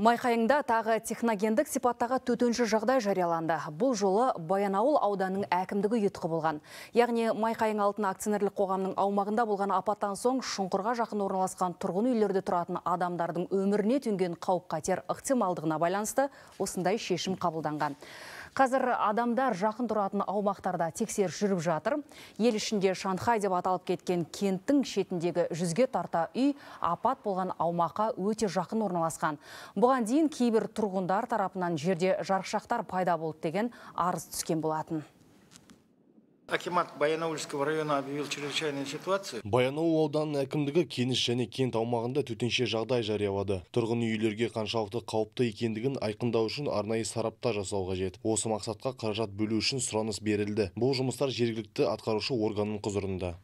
Майқайыңда тағы техногендік сипаттағы төтінші жағдай жарияланды. Бұл жолы Баянауыл ауданың әкімдігі ұйытқы болған. Яғни Майқайың алтын акционерлік қоғамның аумағында болған апаттан соң шұңқырға жақын орналасқан тұрғын үйлерді тұратын адамдардың өміріне төнген қауіп қатер ықтималдығына байланысты осындай шешім қабылданған. Қазір адамдар жақын тұратын аумақтарда тексер жүріп жатыр. Ел ішінде Шанхай деп аталып кеткен кенттің шетіндегі жүзге тарта үй апат болған аумаққа өте жақын орналасқан. Бұған дейін кейбір тұрғындар тарапынан жерде жарықшақтар пайда болып деген арыз түскен болатын акимат баянауылского района объявил чрезвычайную ситуацию баянауыл ауданының әкімдігі кеніш және кент аумағында төтенше жағдай жариялады тұрғын үйлерге қаншалықты қауіпті екендігін айқындау үшін арнайы сарапта жасау қажет осы мақсатқа қаражат бөлу үшін сұраныс берілді бұл жұмыстар жергілікті атқарушы органның құзырында